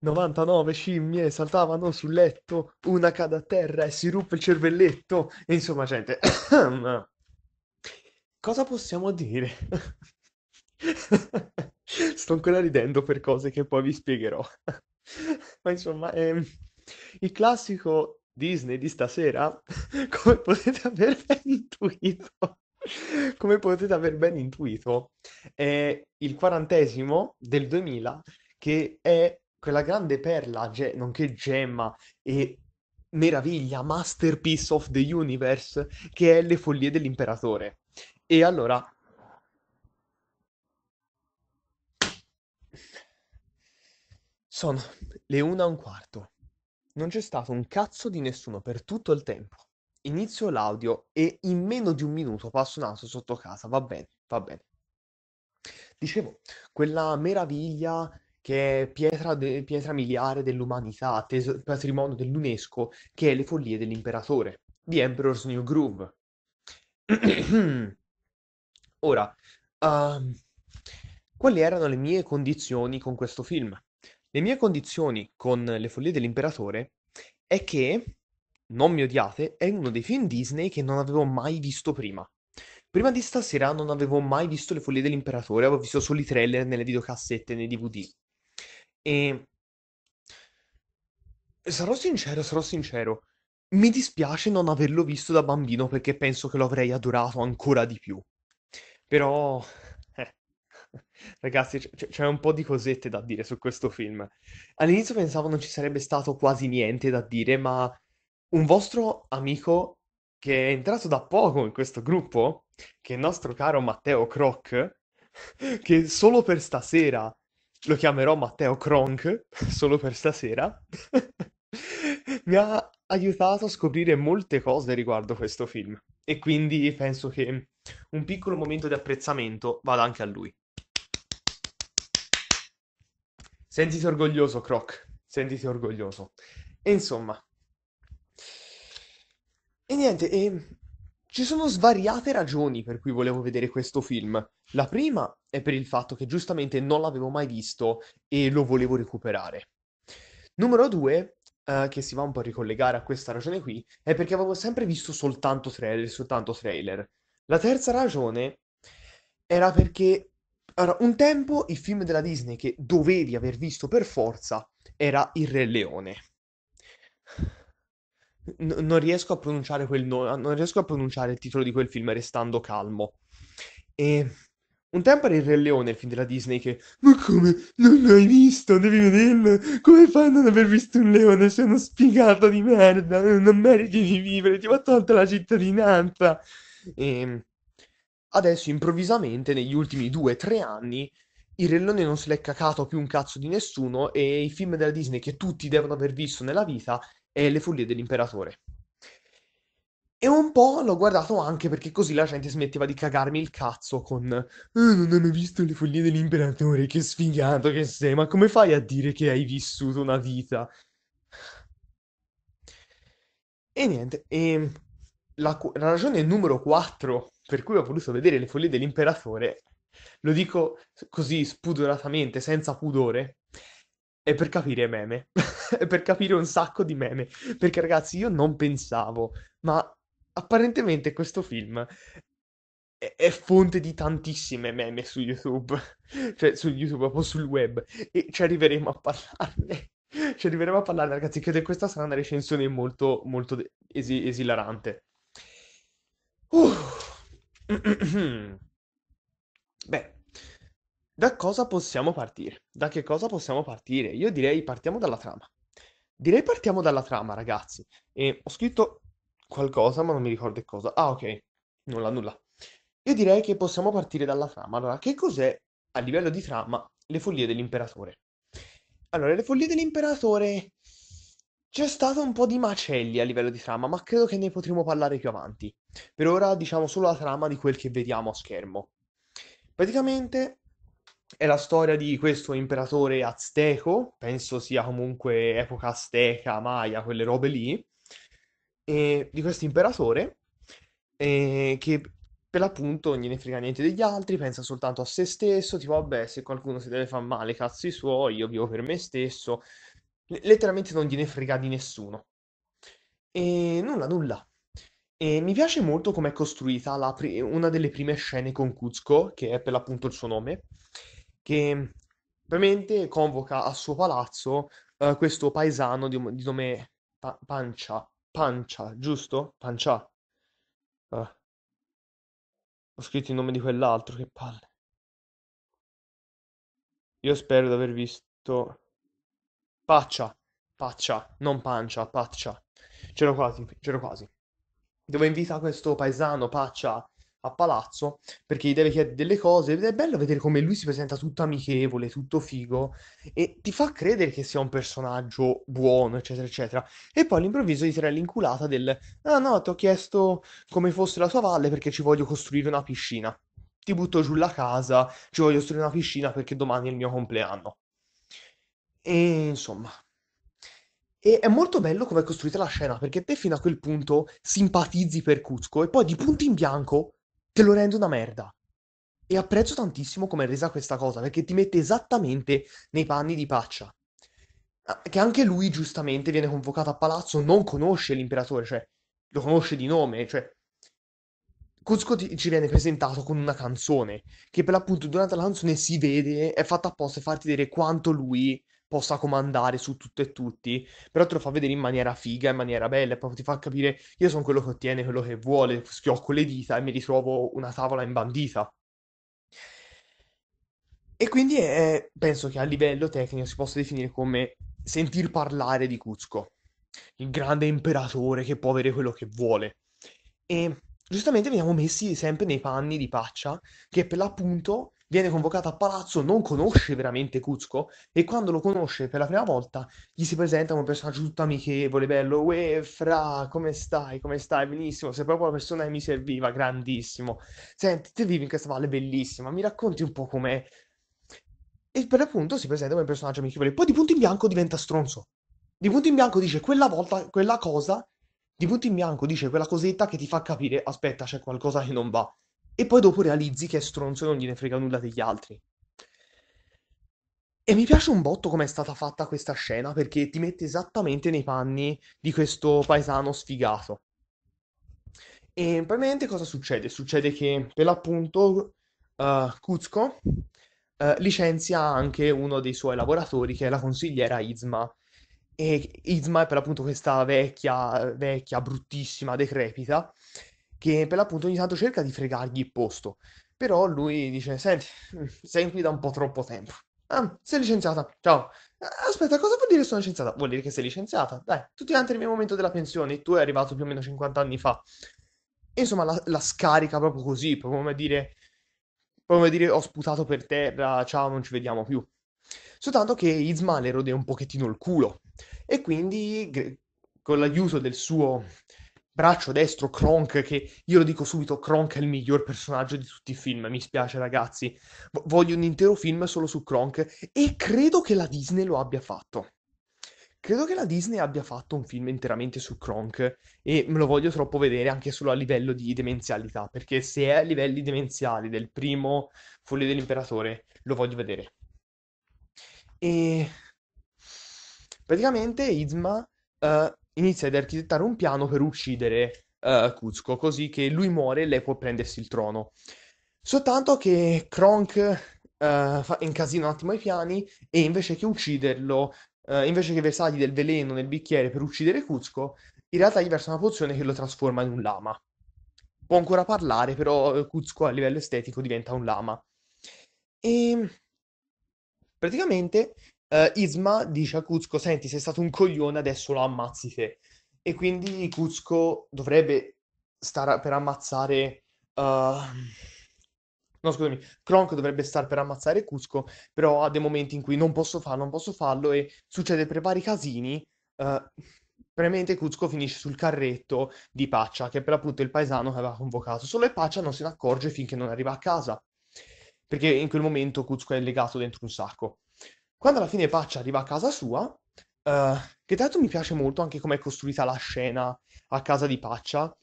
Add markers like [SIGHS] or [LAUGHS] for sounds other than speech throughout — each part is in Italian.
99 scimmie saltavano sul letto, una cade a terra e si ruppe il cervelletto. E insomma, gente, [COUGHS] cosa possiamo dire? [LAUGHS] Sto ancora ridendo per cose che poi vi spiegherò. [LAUGHS] Ma insomma, ehm, il classico Disney di stasera, [LAUGHS] come potete aver ben intuito, come potete aver ben intuito, è il quarantesimo del 2000 che è quella grande perla, ge- nonché gemma e meraviglia, masterpiece of the universe, che è Le follie dell'imperatore. E allora... Sono le una e un quarto. Non c'è stato un cazzo di nessuno per tutto il tempo. Inizio l'audio e in meno di un minuto passo un altro sotto casa. Va bene, va bene. Dicevo, quella meraviglia che è pietra, de- pietra miliare dell'umanità, tes- patrimonio dell'UNESCO, che è Le follie dell'imperatore, The Emperor's New Groove. [CLEARS THROAT] Ora, uh, quali erano le mie condizioni con questo film? Le mie condizioni con Le follie dell'imperatore è che, non mi odiate, è uno dei film Disney che non avevo mai visto prima. Prima di stasera non avevo mai visto Le follie dell'imperatore, avevo visto solo i trailer nelle videocassette, e nei DVD sarò sincero, sarò sincero. Mi dispiace non averlo visto da bambino perché penso che lo avrei adorato ancora di più. Però, eh, [LAUGHS] ragazzi, c'è un po' di cosette da dire su questo film. All'inizio pensavo non ci sarebbe stato quasi niente da dire, ma un vostro amico che è entrato da poco in questo gruppo, che è il nostro caro Matteo Croc, [LAUGHS] che solo per stasera lo chiamerò Matteo Kronk solo per stasera, mi ha aiutato a scoprire molte cose riguardo questo film e quindi penso che un piccolo momento di apprezzamento vada anche a lui. Sentiti orgoglioso, Croc, sentiti orgoglioso. E insomma, e niente, e ci sono svariate ragioni per cui volevo vedere questo film. La prima è per il fatto che giustamente non l'avevo mai visto e lo volevo recuperare. Numero due, eh, che si va un po' a ricollegare a questa ragione qui, è perché avevo sempre visto soltanto trailer, soltanto trailer. La terza ragione era perché allora, un tempo il film della Disney che dovevi aver visto per forza era Il Re Leone n- non riesco a pronunciare quel no- non riesco a pronunciare il titolo di quel film restando calmo. E un tempo era il Re Leone, il film della Disney, che Ma come? Non l'hai visto? Devi vederlo? Come fai a non aver visto un leone? Sei uno sfigato di merda, non meriti di vivere, ti va tolta la cittadinanza. E ehm, adesso, improvvisamente, negli ultimi due o tre anni, il Re Leone non se l'è cacato più un cazzo di nessuno e i film della Disney che tutti devono aver visto nella vita e Le follie dell'imperatore. E un po' l'ho guardato anche perché così la gente smetteva di cagarmi il cazzo con eh, non hanno visto le follie dell'imperatore, che sfigato che sei, ma come fai a dire che hai vissuto una vita? E niente, e la, la ragione numero 4 per cui ho voluto vedere le follie dell'imperatore, lo dico così spudoratamente, senza pudore, è per capire meme. [LAUGHS] [LAUGHS] per capire un sacco di meme. Perché ragazzi, io non pensavo, ma apparentemente questo film è, è fonte di tantissime meme su YouTube, [LAUGHS] cioè su YouTube, un sul web, e ci arriveremo a parlarne. [LAUGHS] Ci arriveremo a parlarne, ragazzi. Credo che questa sarà una recensione molto, molto de- esilarante. Uh. [CLEARS THROAT] Beh, da cosa possiamo partire? Da che cosa possiamo partire? Io direi partiamo dalla trama. Direi partiamo dalla trama, ragazzi. E ho scritto qualcosa, ma non mi ricordo che cosa. Ah, ok, nulla, nulla. Io direi che possiamo partire dalla trama. Allora, che cos'è a livello di trama le follie dell'imperatore? Allora, le follie dell'imperatore c'è stato un po' di macelli a livello di trama, ma credo che ne potremo parlare più avanti. Per ora diciamo solo la trama di quel che vediamo a schermo. Praticamente è la storia di questo imperatore azteco, penso sia comunque epoca azteca, maya, quelle robe lì, e di questo imperatore eh, che per l'appunto non gliene frega niente degli altri, pensa soltanto a se stesso, tipo vabbè se qualcuno si deve fare male, cazzi suoi, io vivo per me stesso, letteralmente non gliene frega di nessuno. E nulla, nulla. E mi piace molto come è costruita pri- una delle prime scene con Cuzco, che è per l'appunto il suo nome, che ovviamente convoca al suo palazzo eh, questo paesano di, di nome pa- Pancia, Pancia, giusto? Pancia. Eh. Ho scritto il nome di quell'altro, che palle. Io spero di aver visto... Paccia, Paccia, non Pancia, Paccia. C'ero quasi, c'ero quasi. Dove invita questo paesano, Paccia, a palazzo perché gli deve chiedere delle cose ed è bello vedere come lui si presenta tutto amichevole, tutto figo e ti fa credere che sia un personaggio buono, eccetera, eccetera. E poi all'improvviso gli sarà l'inculata del "Ah no, ti ho chiesto come fosse la tua valle perché ci voglio costruire una piscina. Ti butto giù la casa, ci voglio costruire una piscina perché domani è il mio compleanno". E insomma, e è molto bello come è costruita la scena, perché te fino a quel punto simpatizzi per Cuzco e poi di punto in bianco te lo rende una merda. E apprezzo tantissimo come è resa questa cosa, perché ti mette esattamente nei panni di Paccia. Ah, che anche lui, giustamente, viene convocato a palazzo, non conosce l'imperatore, cioè lo conosce di nome, cioè Cusco ci viene presentato con una canzone che per l'appunto durante la canzone si vede, è fatta apposta per farti vedere quanto lui possa comandare su tutto e tutti, però te lo fa vedere in maniera figa, in maniera bella, e proprio ti fa capire io sono quello che ottiene quello che vuole, schiocco le dita e mi ritrovo una tavola imbandita. E quindi è, penso che a livello tecnico si possa definire come sentir parlare di Cuzco, il grande imperatore che può avere quello che vuole. E giustamente veniamo messi sempre nei panni di Paccia, che per l'appunto viene convocato a palazzo, non conosce veramente Cuzco e quando lo conosce per la prima volta gli si presenta come un personaggio tutto amichevole, bello, uè fra, come stai, come stai, benissimo, sei proprio la persona che mi serviva, grandissimo. Senti, te vivi in questa valle bellissima, mi racconti un po' com'è? E per l'appunto si presenta come un personaggio amichevole, poi di punto in bianco diventa stronzo. Di punto in bianco dice quella volta, quella cosa di punto in bianco dice quella cosetta che ti fa capire, aspetta, c'è qualcosa che non va. E poi dopo realizzi che è stronzo e non gliene frega nulla degli altri. E mi piace un botto come è stata fatta questa scena perché ti mette esattamente nei panni di questo paesano sfigato. E probabilmente cosa succede? Succede che per l'appunto uh, Kuzco uh, licenzia anche uno dei suoi lavoratori che è la consigliera Izma. E Izma è per l'appunto questa vecchia, vecchia, bruttissima, decrepita, che per l'appunto ogni tanto cerca di fregargli il posto. Però lui dice, senti, mm, sei qui da un po' troppo tempo. Ah, sei licenziata, ciao. Eh, aspetta, cosa vuol dire che sono licenziata? Vuol dire che sei licenziata. Dai, tutti quanti nel mio momento della pensione, tu è arrivato più o meno 50 anni fa. E insomma, la, la scarica proprio così, proprio come dire, proprio come dire ho sputato per terra, ciao, non ci vediamo più. Soltanto che Izma le rode un pochettino il culo. E quindi, con l'aiuto del suo braccio destro Kronk, che io lo dico subito, Kronk è il miglior personaggio di tutti i film, mi spiace ragazzi. voglio un intero film solo su Kronk e credo che la Disney lo abbia fatto. Credo che la Disney abbia fatto un film interamente su Kronk e me lo voglio troppo vedere anche solo a livello di demenzialità, perché se è a livelli demenziali del primo Follia dell'Imperatore, lo voglio vedere. E praticamente Izma uh, eh, inizia ad architettare un piano per uccidere eh, Kuzco, così che lui muore e lei può prendersi il trono. Soltanto che Kronk eh, fa- incasina un attimo i piani e invece che ucciderlo, eh, invece che versargli del veleno nel bicchiere per uccidere Kuzco, in realtà gli versa una pozione che lo trasforma in un lama. Può ancora parlare, però eh, Kuzco a livello estetico diventa un lama. E ehm, praticamente eh, Isma dice a Cuzco, senti sei stato un coglione, adesso lo ammazzi te. E quindi Cuzco dovrebbe stare per ammazzare... Uh... No, scusami, Kronk dovrebbe stare per ammazzare Cuzco. però ha dei momenti in cui non posso farlo, non posso farlo e succede per vari casini. Uh, eh, Probabilmente Cuzco finisce sul carretto di Paccia, che è per l'appunto il paesano che aveva convocato. Solo e Paccia non se ne accorge finché non arriva a casa, perché in quel momento Cuzco è legato dentro un sacco. Quando alla fine Patch arriva a casa sua, eh, che tra l'altro mi piace molto anche come è costruita la scena a casa di Paccia,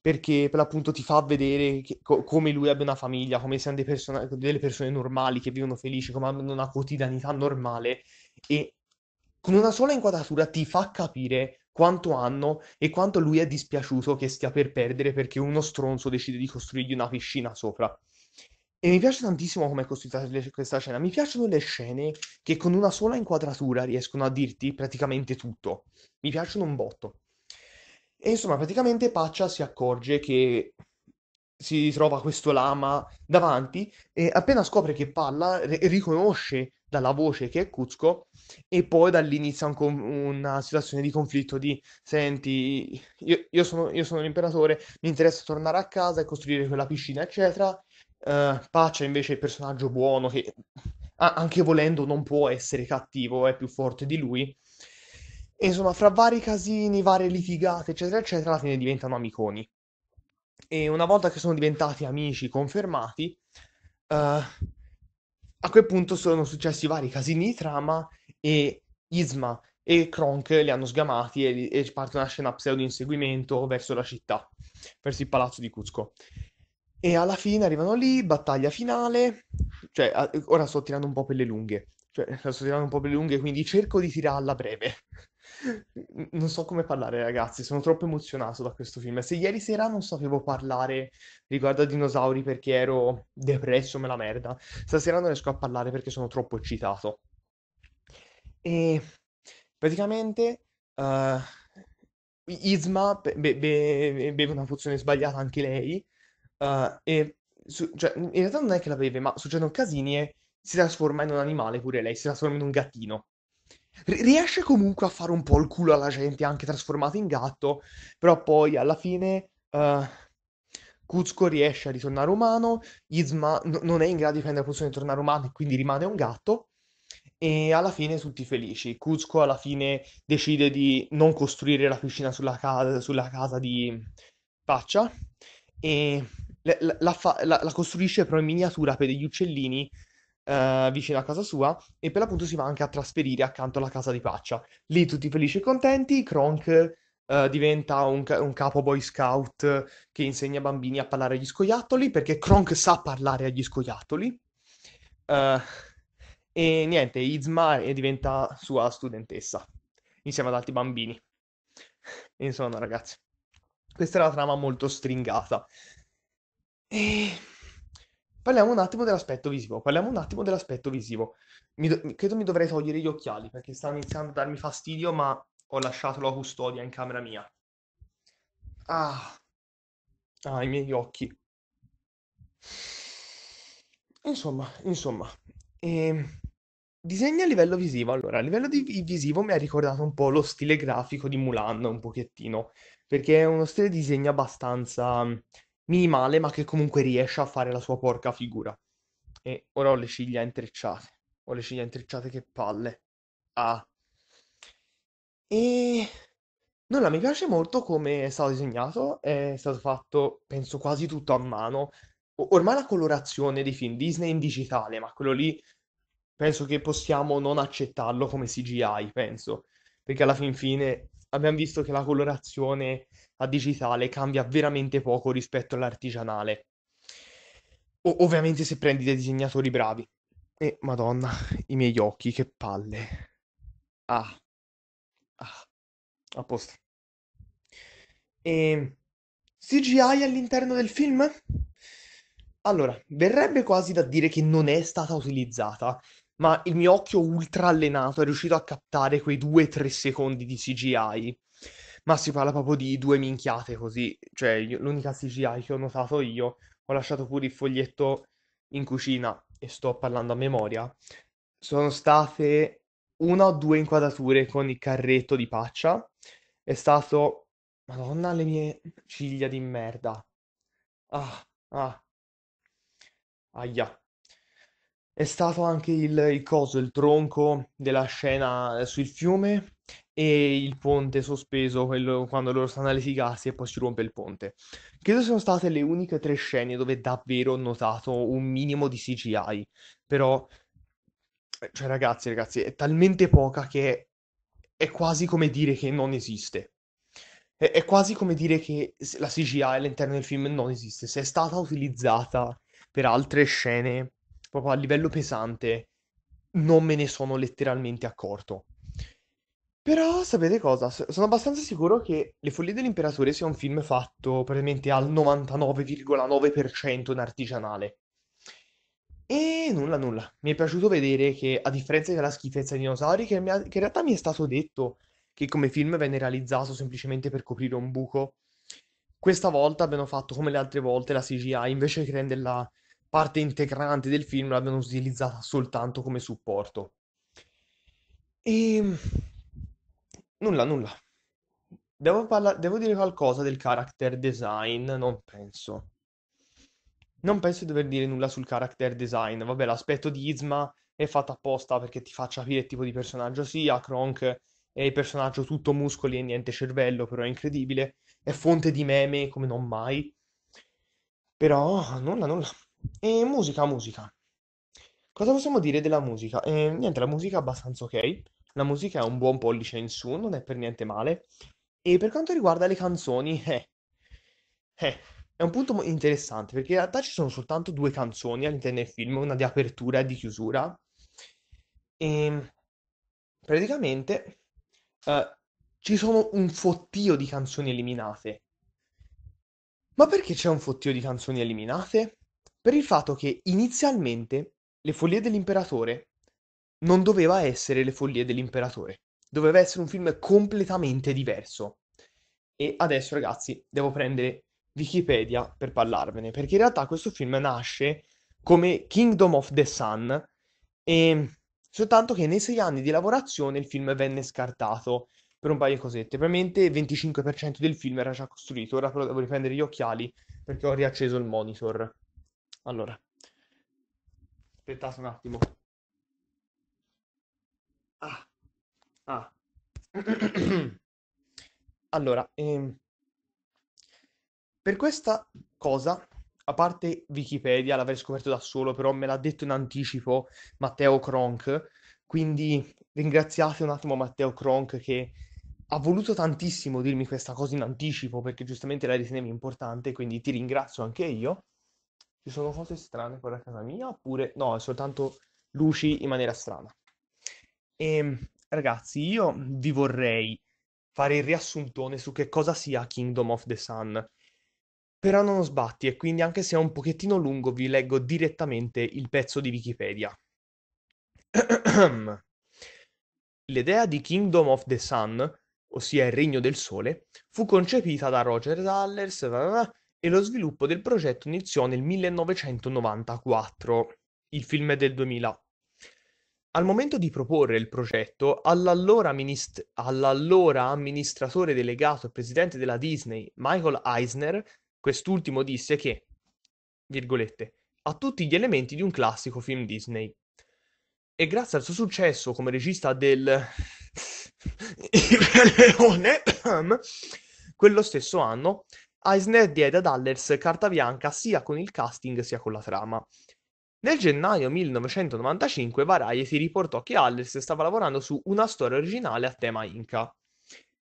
perché per l'appunto ti fa vedere che, co- come lui abbia una famiglia, come siano person- delle persone normali che vivono felici, come hanno una quotidianità normale e con una sola inquadratura ti fa capire quanto hanno e quanto lui è dispiaciuto che stia per perdere perché uno stronzo decide di costruirgli una piscina sopra. E mi piace tantissimo come è costruita le- questa scena. Mi piacciono le scene che con una sola inquadratura riescono a dirti praticamente tutto. Mi piacciono un botto. E insomma, praticamente Paccia si accorge che si trova questo lama davanti e appena scopre che parla, ri- riconosce dalla voce che è Cuzco e poi da lì inizia un con- una situazione di conflitto di senti, io, io sono, io sono l'imperatore, mi interessa tornare a casa e costruire quella piscina, eccetera. Eh, pace invece è il personaggio buono che anche volendo non può essere cattivo, è più forte di lui. E insomma, fra vari casini, varie litigate, eccetera, eccetera, alla fine diventano amiconi. E una volta che sono diventati amici confermati, uh, a quel punto sono successi vari casini di trama e Isma e Kronk li hanno sgamati e, e parte una scena pseudo-inseguimento verso la città, verso il palazzo di Cuzco. E alla fine arrivano lì, battaglia finale, cioè ora sto tirando un po' per le lunghe, cioè [LAUGHS] sto tirando un po' per le lunghe, quindi cerco di tirarla breve. [LAUGHS] Non so come parlare, ragazzi, sono troppo emozionato da questo film. Se ieri sera non sapevo parlare riguardo a dinosauri perché ero depresso me la merda, stasera non riesco a parlare perché sono troppo eccitato. E praticamente uh, Isma be- be- beve una pozione sbagliata anche lei eh, e su- cioè, in realtà non è che la beve, ma succedono casini e si trasforma in un animale pure lei, si trasforma in un gattino. R- riesce comunque a fare un po' il culo alla gente, anche trasformata in gatto, però poi alla fine eh, Kuzco riesce a ritornare umano, Yzma non è in grado di prendere la posizione di tornare umano e quindi rimane un gatto. E alla fine tutti felici. Kuzco alla fine decide di non costruire la piscina sulla, ca- sulla casa di Faccia e la, fa, la, la costruisce però in miniatura per degli uccellini Uh, vicino a casa sua e per l'appunto si va anche a trasferire accanto alla casa di Paccia. Lì tutti felici e contenti, Kronk uh, diventa un, un, capo boy scout che insegna bambini a parlare agli scoiattoli perché Kronk sa parlare agli scoiattoli. Uh, e niente, Izma diventa sua studentessa insieme ad altri bambini. Insomma, ragazzi, questa è una trama molto stringata. E parliamo un attimo dell'aspetto visivo, parliamo un attimo dell'aspetto visivo. Mi do- credo mi dovrei togliere gli occhiali perché stanno iniziando a darmi fastidio, ma ho lasciato la custodia in camera mia. Ah, ah, i miei occhi. Insomma, insomma, ehm, disegni a livello visivo. Allora, a livello di visivo mi ha ricordato un po' lo stile grafico di Mulan, un pochettino, perché è uno stile di disegno abbastanza minimale, ma che comunque riesce a fare la sua porca figura. E ora ho le ciglia intrecciate. Ho le ciglia intrecciate che palle. Ah. E nulla, mi piace molto come è stato disegnato, è stato fatto, penso, quasi tutto a mano. ormai la colorazione dei film Disney in digitale, ma quello lì penso che possiamo non accettarlo come CGI, penso, perché alla fin fine abbiamo visto che la colorazione a digitale cambia veramente poco rispetto all'artigianale. O- ovviamente se prendi dei disegnatori bravi. E madonna, i miei occhi, che palle. Ah. Ah. A posto. E... Ehm, CGI all'interno del film? Allora, verrebbe quasi da dire che non è stata utilizzata, ma il mio occhio ultra allenato è riuscito a captare quei 2-3 secondi di CGI. Ma si parla proprio di due minchiate così, cioè io- l'unica CGI che ho notato io, ho lasciato pure il foglietto in cucina e sto parlando a memoria, sono state una o due inquadrature con il carretto di paccia, è stato... Madonna le mie ciglia di merda. Ah, ah. Aia. È stato anche il il coso, il tronco della scena sul fiume e il ponte sospeso, quello quando loro stanno a litigarsi e poi si rompe il ponte. Credo siano state le uniche tre scene dove davvero ho notato un minimo di CGI, però eh, cioè ragazzi, ragazzi, è talmente poca che è quasi come dire che non esiste. È, è quasi come dire che la CGI all'interno del film non esiste, se è stata utilizzata per altre scene proprio a livello pesante, non me ne sono letteralmente accorto. Però sapete cosa? Sono abbastanza sicuro che Le Follie dell'Imperatore sia un film fatto praticamente al 99,9% in artigianale. E nulla, nulla. Mi è piaciuto vedere che, a differenza della schifezza dei dinosauri, che, mi ha- che in realtà mi è stato detto che come film venne realizzato semplicemente per coprire un buco, questa volta abbiano fatto come le altre volte la CGI, invece che renderla parte integrante del film l'abbiano utilizzata soltanto come supporto. E ehm, nulla, nulla. Devo, parla- devo dire qualcosa del character design? Non penso. Non penso di dover dire nulla sul character design. Vabbè, l'aspetto di Isma è fatto apposta perché ti faccia capire il tipo di personaggio sia. Kronk è il personaggio tutto muscoli e niente cervello, però è incredibile. È fonte di meme come non mai. Però nulla, nulla. E musica, musica. Cosa possiamo dire della musica? Eh, niente, la musica è abbastanza ok. La musica è un buon pollice in su, non è per niente male. E per quanto riguarda le canzoni, [LAUGHS] eh, eh, è un punto interessante perché in realtà ci sono soltanto due canzoni all'interno del film, una di apertura e di chiusura. E ehm, praticamente eh, ci sono un fottio di canzoni eliminate. Ma perché c'è un fottio di canzoni eliminate? per il fatto che inizialmente le follie dell'imperatore non doveva essere le follie dell'imperatore, doveva essere un film completamente diverso. E adesso ragazzi devo prendere Wikipedia per parlarvene, perché in realtà questo film nasce come Kingdom of the Sun, e soltanto che nei sei anni di lavorazione il film venne scartato per un paio di cosette. Probabilmente il 25% del film era già costruito, ora però devo riprendere gli occhiali perché ho riacceso il monitor. Allora, aspettate un attimo. Ah, ah. [CLEARS THROAT] allora, ehm, per questa cosa, a parte Wikipedia, l'avrei scoperto da solo, però me l'ha detto in anticipo Matteo Kronk, quindi ringraziate un attimo Matteo Kronk che ha voluto tantissimo dirmi questa cosa in anticipo perché giustamente la ritenevi importante, quindi ti ringrazio anche io ci sono cose strane fuori a casa mia oppure no, è soltanto luci in maniera strana. E, ehm, ragazzi, io vi vorrei fare il riassuntone su che cosa sia Kingdom of the Sun. Però non sbatti e quindi anche se è un pochettino lungo vi leggo direttamente il pezzo di Wikipedia. [CLEARS THROAT] L'idea di Kingdom of the Sun, ossia il Regno del Sole, fu concepita da Roger Allers e lo sviluppo del progetto iniziò nel 1994, il film è del 2000. Al momento di proporre il progetto, all'allora, minist- all'allora amministratore delegato e presidente della Disney, Michael Eisner, quest'ultimo disse che, virgolette, ha tutti gli elementi di un classico film Disney. E grazie al suo successo come regista del [LAUGHS] Il Leone, [CLEARS THROAT] quello stesso anno Eisner diede ad Allers carta bianca sia con il casting sia con la trama. Nel gennaio 1995 Variety riportò che Allers stava lavorando su una storia originale a tema Inca.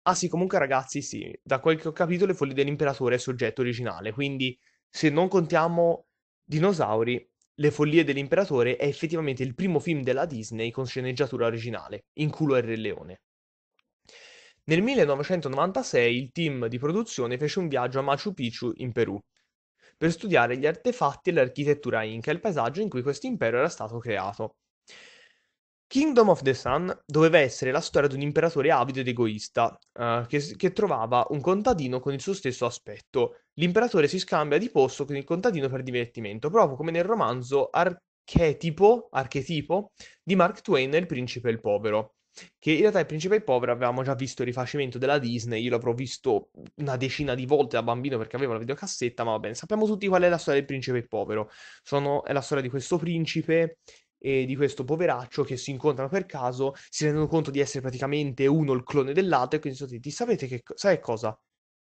Ah sì, comunque ragazzi, sì, da quel che ho capito Le Foglie dell'Imperatore è soggetto originale, quindi se non contiamo dinosauri, Le Follie dell'Imperatore è effettivamente il primo film della Disney con sceneggiatura originale, in culo e Re Leone. Nel 1996 il team di produzione fece un viaggio a Machu Picchu in Perù per studiare gli artefatti e l'architettura inca, e il paesaggio in cui questo impero era stato creato. Kingdom of the Sun doveva essere la storia di un imperatore avido ed egoista, eh, che, che, trovava un contadino con il suo stesso aspetto. L'imperatore si scambia di posto con il contadino per divertimento, proprio come nel romanzo archetipo, archetipo di Mark Twain, Il principe e il povero che in realtà il principe e il povero avevamo già visto il rifacimento della Disney, io l'avrò visto una decina di volte da bambino perché avevo la videocassetta, ma va bene, sappiamo tutti qual è la storia del principe e il povero. Sono, è la storia di questo principe e di questo poveraccio che si incontrano per caso, si rendono conto di essere praticamente uno il clone dell'altro e quindi sono detti, sapete che sai cosa?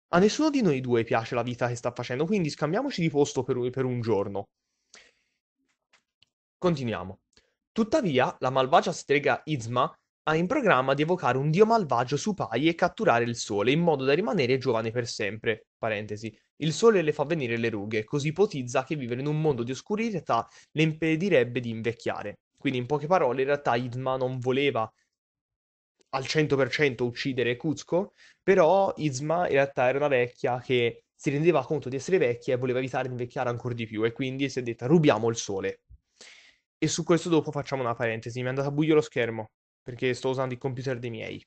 A nessuno di noi due piace la vita che sta facendo, quindi scambiamoci di posto per un, per un giorno. Continuiamo. Tuttavia, la malvagia strega Izma ha in programma di evocare un dio malvagio su Pai e catturare il sole in modo da rimanere giovane per sempre. Parentesi. Il sole le fa venire le rughe, così ipotizza che vivere in un mondo di oscurità le impedirebbe di invecchiare. Quindi, in poche parole, in realtà Idma non voleva al 100% uccidere Kuzco, però Izma in realtà era una vecchia che si rendeva conto di essere vecchia e voleva evitare di invecchiare ancora di più e quindi si è detta rubiamo il sole. E su questo dopo facciamo una parentesi, mi è andata a buio lo schermo perché sto usando i computer dei miei.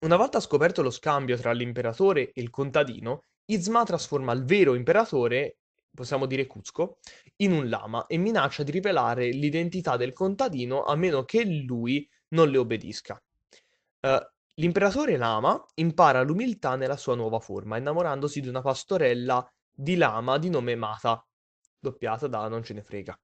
Una volta scoperto lo scambio tra l'imperatore e il contadino, Izma trasforma il vero imperatore, possiamo dire Cuzco, in un lama e minaccia di rivelare l'identità del contadino a meno che lui non le obbedisca. Uh, l'imperatore lama impara l'umiltà nella sua nuova forma, innamorandosi di una pastorella di lama di nome Mata, doppiata da Non ce ne frega.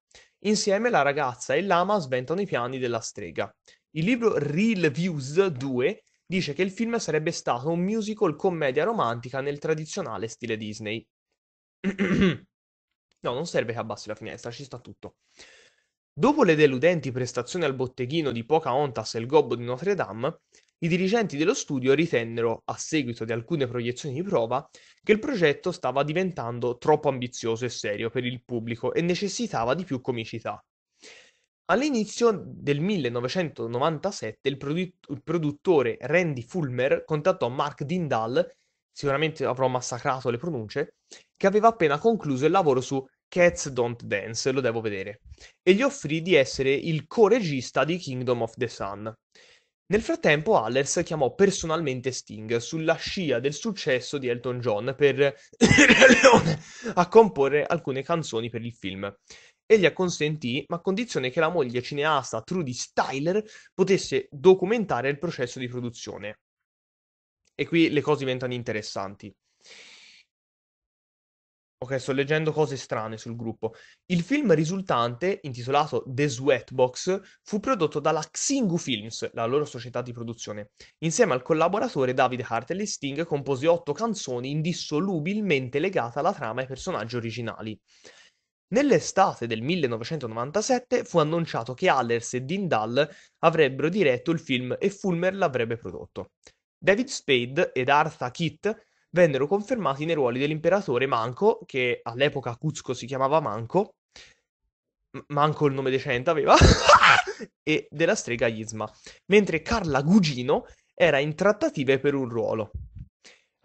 Insieme la ragazza e il lama sventano i piani della strega. Il libro Real Views 2 dice che il film sarebbe stato un musical commedia romantica nel tradizionale stile Disney. [CLEARS THROAT] no, non serve che abbassi la finestra, ci sta tutto. Dopo le deludenti prestazioni al botteghino di Pocahontas e il Gobbo di Notre Dame, i dirigenti dello studio ritennero, a seguito di alcune proiezioni di prova, che il progetto stava diventando troppo ambizioso e serio per il pubblico e necessitava di più comicità. All'inizio del 1997 il, produtt- il produttore Randy Fulmer contattò Mark Dindal, sicuramente avrò massacrato le pronunce, che aveva appena concluso il lavoro su Cats Don't Dance, lo devo vedere, e gli offrì di essere il co-regista di Kingdom of the Sun. Nel frattempo Allers chiamò personalmente Sting, sulla scia del successo di Elton John, per [COUGHS] a comporre alcune canzoni per il film. Egli acconsentì, ma a condizione che la moglie cineasta Trudy Styler potesse documentare il processo di produzione. E qui le cose diventano interessanti. Ok, sto leggendo cose strane sul gruppo. Il film risultante, intitolato The Sweatbox, fu prodotto dalla Xingu Films, la loro società di produzione. Insieme al collaboratore David Hartley Sting compose otto canzoni indissolubilmente legate alla trama e ai personaggi originali. Nell'estate del 1997 fu annunciato che Allers e Dindal avrebbero diretto il film e Fulmer l'avrebbe prodotto. David Spade ed Arthur Kitt vennero confermati nei ruoli dell'imperatore Manco, che all'epoca Cuzco si chiamava Manco, manco il nome decente aveva, [LAUGHS] e della strega Isma, mentre Carla Gugino era in trattative per un ruolo.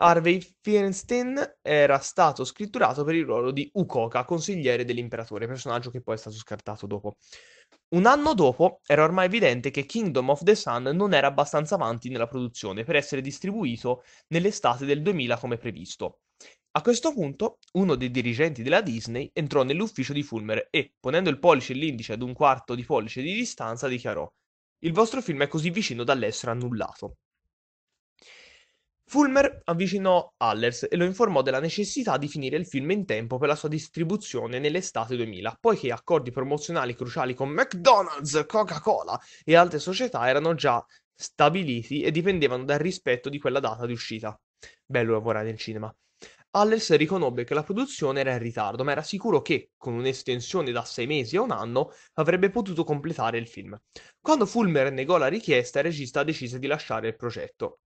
Harvey Fierstein era stato scritturato per il ruolo di Ukoka, consigliere dell'imperatore, personaggio che poi è stato scartato dopo. Un anno dopo era ormai evidente che Kingdom of the Sun non era abbastanza avanti nella produzione per essere distribuito nell'estate del 2000 come previsto. A questo punto, uno dei dirigenti della Disney entrò nell'ufficio di Fulmer e, ponendo il pollice e l'indice ad un quarto di pollice di distanza, dichiarò: Il vostro film è così vicino dall'essere annullato. Fulmer avvicinò Allers e lo informò della necessità di finire il film in tempo per la sua distribuzione nell'estate 2000, poiché accordi promozionali cruciali con McDonald's, Coca-Cola e altre società erano già stabiliti e dipendevano dal rispetto di quella data di uscita. Bello lavorare nel cinema. Allers riconobbe che la produzione era in ritardo, ma era sicuro che, con un'estensione da sei mesi a un anno, avrebbe potuto completare il film. Quando Fulmer negò la richiesta, il regista decise di lasciare il progetto.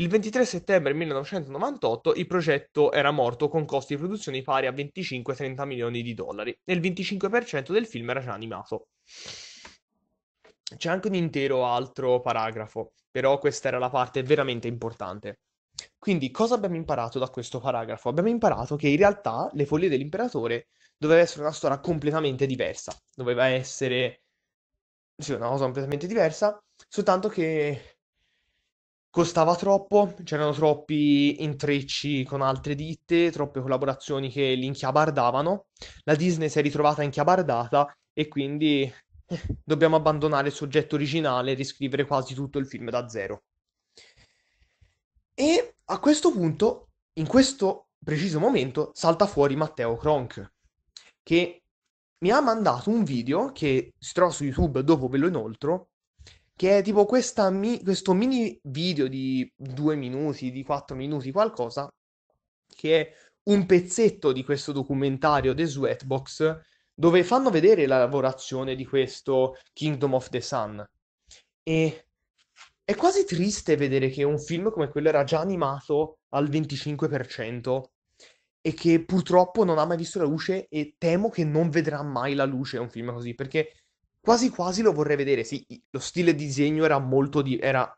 Il 23 settembre 1998 il progetto era morto con costi di produzione pari a 25-30 milioni di dollari e il 25% del film era già animato. C'è anche un intero altro paragrafo, però questa era la parte veramente importante. Quindi cosa abbiamo imparato da questo paragrafo? Abbiamo imparato che in realtà Le Foglie dell'imperatore doveva essere una storia completamente diversa, doveva essere sì, una cosa completamente diversa, soltanto che Costava troppo, c'erano troppi intrecci con altre ditte, troppe collaborazioni che li inchiabardavano. La Disney si è ritrovata inchiabardata e quindi eh, dobbiamo abbandonare il soggetto originale e riscrivere quasi tutto il film da zero. E a questo punto, in questo preciso momento, salta fuori Matteo Kronk, che mi ha mandato un video che si trova su YouTube dopo ve lo inoltro, che è tipo mi- questo mini video di due minuti, di quattro minuti, qualcosa, che è un pezzetto di questo documentario The Sweatbox, dove fanno vedere la lavorazione di questo Kingdom of the Sun. E è quasi triste vedere che un film come quello era già animato al 25% e che purtroppo non ha mai visto la luce e temo che non vedrà mai la luce un film così, perché quasi quasi lo vorrei vedere. Sì, lo stile di disegno era molto di... era...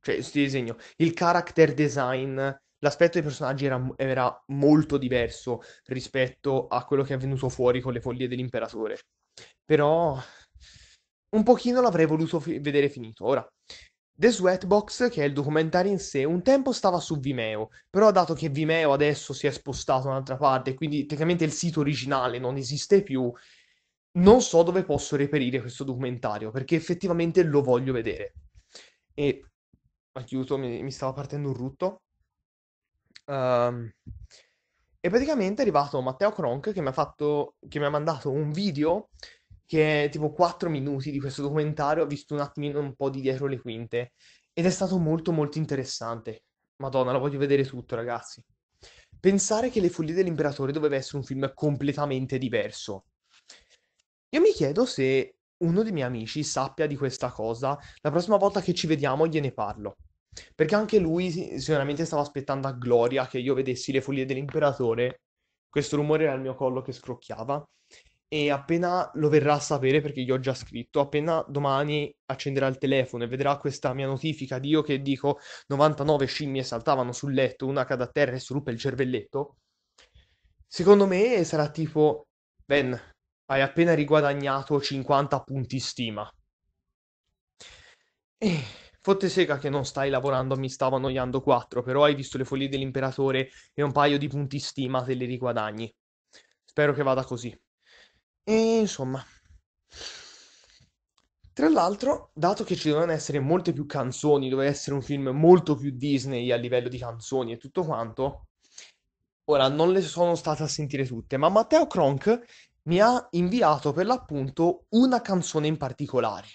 cioè, il stile di disegno, il character design, l'aspetto dei personaggi era, era molto diverso rispetto a quello che è venuto fuori con le follie dell'imperatore. Però un pochino l'avrei voluto fi- vedere finito. Ora, The Sweatbox, che è il documentario in sé, un tempo stava su Vimeo, però dato che Vimeo adesso si è spostato da un'altra parte, quindi tecnicamente il sito originale non esiste più, non so dove posso reperire questo documentario perché effettivamente lo voglio vedere. E aiuto, mi, mi stava partendo un rutto. Um, e praticamente è arrivato Matteo Kronk che mi ha, fatto, che mi ha mandato un video che è tipo 4 minuti di questo documentario, ho visto un attimino un po' di dietro le quinte ed è stato molto molto interessante. Madonna, lo voglio vedere tutto, ragazzi. Pensare che Le follie dell'imperatore doveva essere un film completamente diverso io mi chiedo se uno dei miei amici sappia di questa cosa, la prossima volta che ci vediamo gliene parlo. Perché anche lui sicuramente stava aspettando a gloria che io vedessi le foglie dell'imperatore. Questo rumore era il mio collo che scrocchiava. E appena lo verrà a sapere, perché gli ho già scritto, appena domani accenderà il telefono e vedrà questa mia notifica di io che dico 99 scimmie saltavano sul letto, una cade a terra e si ruppe il cervelletto, secondo me sarà tipo, Ben, hai appena riguadagnato 50 punti stima. E eh, fotte sega che non stai lavorando, mi stavo annoiando 4, però hai visto le foglie dell'imperatore e un paio di punti stima te li riguadagni. Spero che vada così. E insomma. Tra l'altro, dato che ci devono essere molte più canzoni, doveva essere un film molto più Disney a livello di canzoni e tutto quanto, ora non le sono state a sentire tutte, ma Matteo Kronk mi ha inviato per l'appunto una canzone in particolare,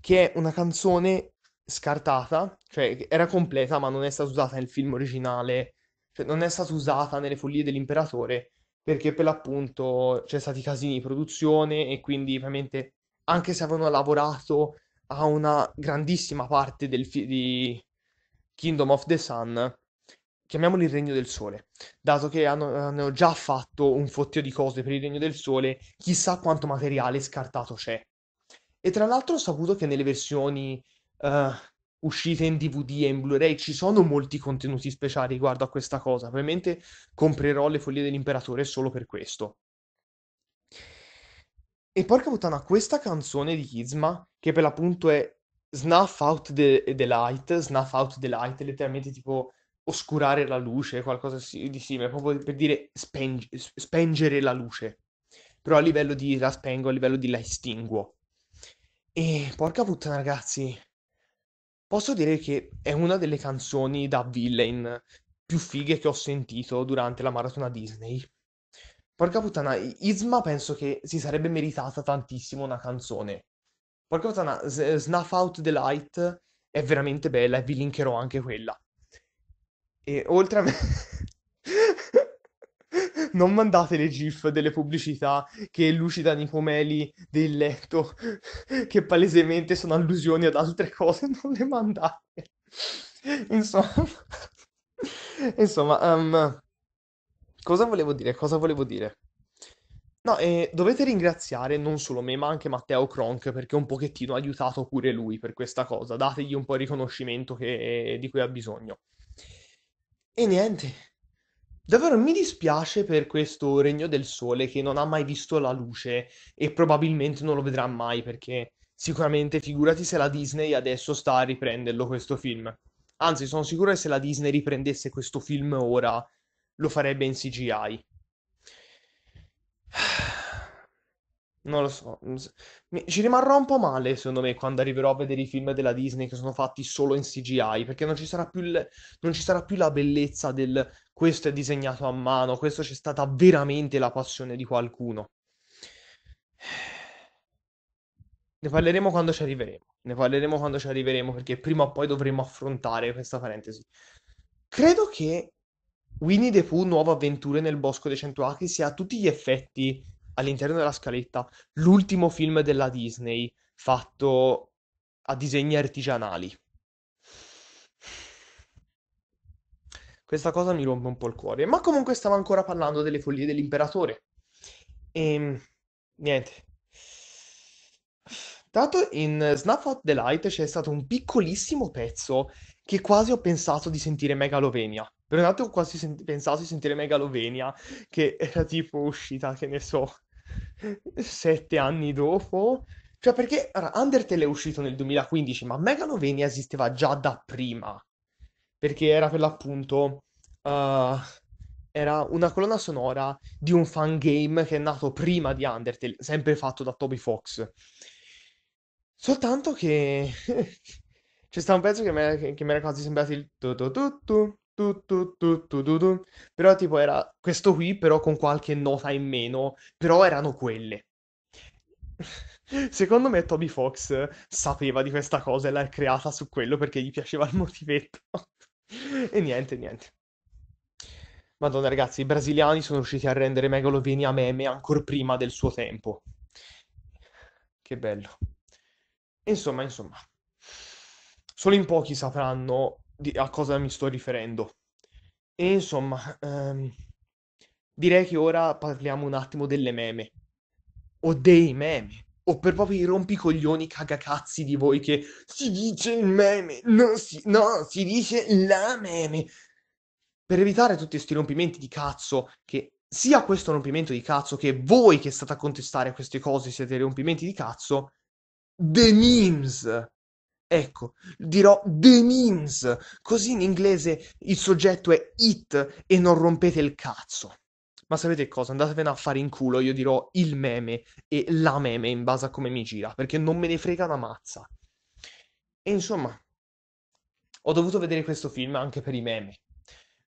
che è una canzone scartata, cioè era completa ma non è stata usata nel film originale, cioè non è stata usata nelle follie dell'imperatore, perché per l'appunto c'è stati casini di produzione e quindi ovviamente anche se avevano lavorato a una grandissima parte del fi- di Kingdom of the Sun, chiamiamoli il Regno del Sole, dato che hanno, hanno, già fatto un fottio di cose per il Regno del Sole, chissà quanto materiale scartato c'è. E tra l'altro ho saputo che nelle versioni uh, uscite in DVD e in Blu-ray ci sono molti contenuti speciali riguardo a questa cosa, ovviamente comprerò le foglie dell'imperatore solo per questo. E porca puttana, questa canzone di Gizma, che per l'appunto è Snuff Out the, the Light, Snuff Out the Light, letteralmente tipo oscurare la luce, qualcosa di simile, proprio per dire speng- spengere la luce. Però a livello di la spengo, a livello di la estinguo. E porca puttana, ragazzi. Posso dire che è una delle canzoni da villain più fighe che ho sentito durante la maratona Disney. Porca puttana, Isma penso che si sarebbe meritata tantissimo una canzone. Porca puttana, S- Snuff Out the Light è veramente bella e vi linkerò anche quella. E oltre a me... [LAUGHS] non mandate le gif delle pubblicità che elucidano i pomeli del letto, che palesemente sono allusioni ad altre cose, [LAUGHS] non le mandate. Insomma, insomma, um, cosa volevo dire? Cosa volevo dire? No, eh, dovete ringraziare non solo me, ma anche Matteo Kronk, perché un pochettino ha aiutato pure lui per questa cosa. Dategli un po' il riconoscimento che, di cui ha bisogno. E niente, davvero mi dispiace per questo Regno del Sole che non ha mai visto la luce e probabilmente non lo vedrà mai perché sicuramente figurati se la Disney adesso sta a riprenderlo questo film. Anzi, sono sicuro che se la Disney riprendesse questo film ora lo farebbe in CGI. Non lo so, ci rimarrò un po' male secondo me quando arriverò a vedere i film della Disney che sono fatti solo in CGI, perché non ci sarà più, il- non ci sarà più la bellezza del questo è disegnato a mano, questo c'è stata veramente la passione di qualcuno. Ne parleremo quando ci arriveremo, ne parleremo quando ci arriveremo, perché prima o poi dovremo affrontare questa parentesi. Credo che Winnie the Pooh, Nuove avventure nel bosco dei cento acri sia a tutti gli effetti all'interno della scaletta l'ultimo film della Disney fatto a disegni artigianali. Questa cosa mi rompe un po' il cuore. Ma comunque stavo ancora parlando delle follie dell'imperatore. E ehm, niente. Dato in Snap Out the Light c'è stato un piccolissimo pezzo che quasi ho pensato di sentire Megalovenia. Per un attimo quasi sent- pensavo di sentire Megalovenia, che era tipo uscita, che ne so, [LAUGHS] sette anni dopo. Cioè, perché allora, Undertale è uscito nel 2015, ma Megalovenia esisteva già da prima. Perché era per l'appunto. Uh, era una colonna sonora di un fangame che è nato prima di Undertale, sempre fatto da Toby Fox. Soltanto che. [LAUGHS] C'è stato un pezzo che mi era quasi sembrato il. Tu, tu, tu, tu, tu, tu, però tipo era questo qui, però con qualche nota in meno, però erano quelle. Secondo me Toby Fox sapeva di questa cosa e l'ha creata su quello perché gli piaceva il motivetto. e niente, niente. Madonna ragazzi, i brasiliani sono riusciti a rendere Megalovenia meme ancora prima del suo tempo. Che bello. Insomma, insomma. Solo in pochi sapranno di- a cosa mi sto riferendo. E insomma, ehm, direi che ora parliamo un attimo delle meme. O dei meme. O per proprio i rompicoglioni cagacazzi di voi che si dice il meme, no, si, no, si dice la meme. Per evitare tutti questi rompimenti di cazzo che sia questo rompimento di cazzo che voi che state a contestare queste cose siete rompimenti di cazzo, The Memes Ecco, dirò the means, così in inglese il soggetto è it e non rompete il cazzo. Ma sapete cosa? Andatevene a fare in culo, io dirò il meme e la meme in base a come mi gira, perché non me ne frega una mazza. E insomma, ho dovuto vedere questo film anche per i meme,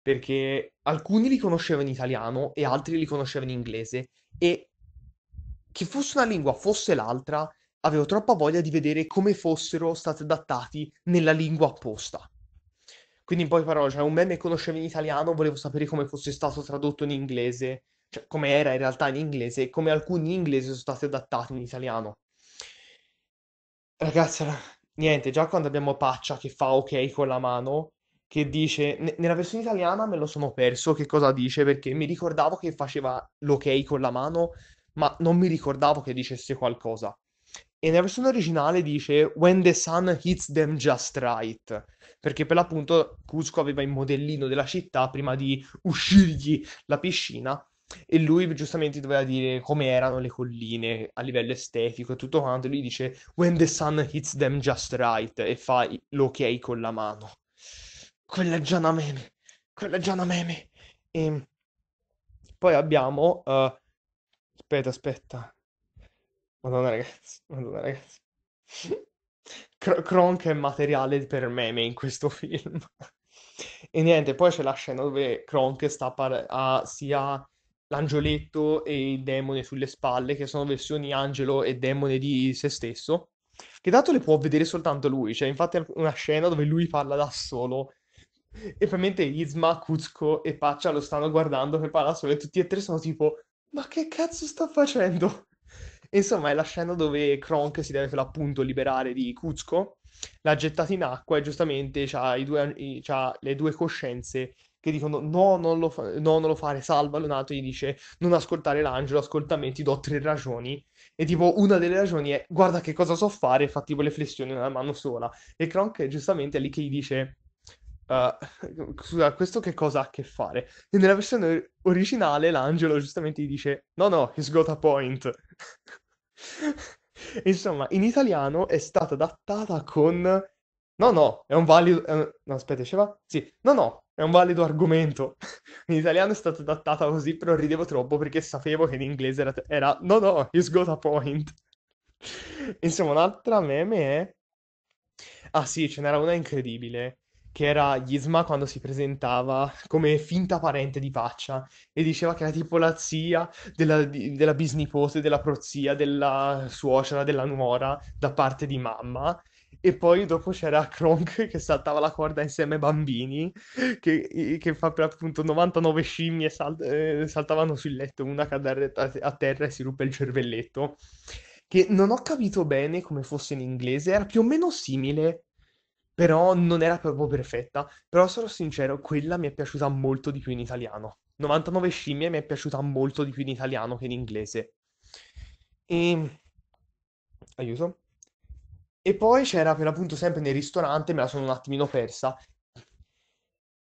perché alcuni li conoscevo in italiano e altri li conoscevo in inglese, e che fosse una lingua, fosse l'altra, avevo troppa voglia di vedere come fossero stati adattati nella lingua apposta. Quindi in poche parole, cioè un meme che conoscevo in italiano, volevo sapere come fosse stato tradotto in inglese, cioè come era in realtà in inglese e come alcuni in inglese sono stati adattati in italiano. Ragazzi, niente, già quando abbiamo Paccia che fa ok con la mano, che dice, n- nella versione italiana me lo sono perso, che cosa dice, perché mi ricordavo che faceva l'ok con la mano, ma non mi ricordavo che dicesse qualcosa. E nella versione originale dice When the sun hits them just right, perché per l'appunto Cusco aveva il modellino della città prima di uscirgli la piscina e lui giustamente doveva dire come erano le colline a livello estetico e tutto quanto. E lui dice When the sun hits them just right e fa l'ok con la mano. Quella è già una meme, quella è già una meme. E poi abbiamo... Uh... Aspetta, aspetta. Madonna ragazzi, madonna ragazzi. Cro- Kronk è materiale per meme in questo film. E niente, poi c'è la scena dove Kronk sta par- ha sia l'angioletto e il demone sulle spalle, che sono versioni angelo e demone di se stesso, che dato le può vedere soltanto lui, cioè infatti è una scena dove lui parla da solo. E ovviamente Isma, Kuzco e Paccia lo stanno guardando che parla solo e tutti e tre sono tipo, ma che cazzo sta facendo? Insomma, è la scena dove Kronk si deve appunto liberare di Kuzco, l'ha gettata in acqua e giustamente ha le due coscienze che dicono no non, lo fa- no, non lo fare, salva Leonardo, gli dice non ascoltare l'angelo, ascolta me, ti do tre ragioni. E tipo una delle ragioni è guarda che cosa so fare, fa tipo le flessioni in una mano sola. E Kronk giustamente è lì che gli dice uh, scusa, questo che cosa ha a che fare? E nella versione originale l'angelo giustamente gli dice no no, he's got a point. [LAUGHS] Insomma, in italiano è stata adattata con "No, no, è un valido è eh, un" no aspetta diceva? Sì, "No, no, è un valido argomento". [LAUGHS] In italiano è stata adattata così, però ridevo troppo perché sapevo che in inglese era t era "No, no, he's got a point". [LAUGHS] Insomma, un'altra meme è ah sì, ce n'era una incredibile che era Yzma quando si presentava come finta parente di Paccia e diceva che era tipo la zia della, della bisnipote, della prozia, della suocera, della nuora da parte di mamma. E poi dopo c'era Kronk che saltava la corda insieme ai bambini, che, che fa per appunto 99 scimmie salt- eh, saltavano sul letto, una cadde a, a terra e si ruppe il cervelletto. Che non ho capito bene come fosse in inglese, era più o meno simile però non era proprio perfetta. Però sarò sincero, quella mi è piaciuta molto di più in italiano. 99 scimmie mi è piaciuta molto di più in italiano che in inglese. E... Aiuto. E poi c'era per l'appunto sempre nel ristorante, me la sono un attimino persa.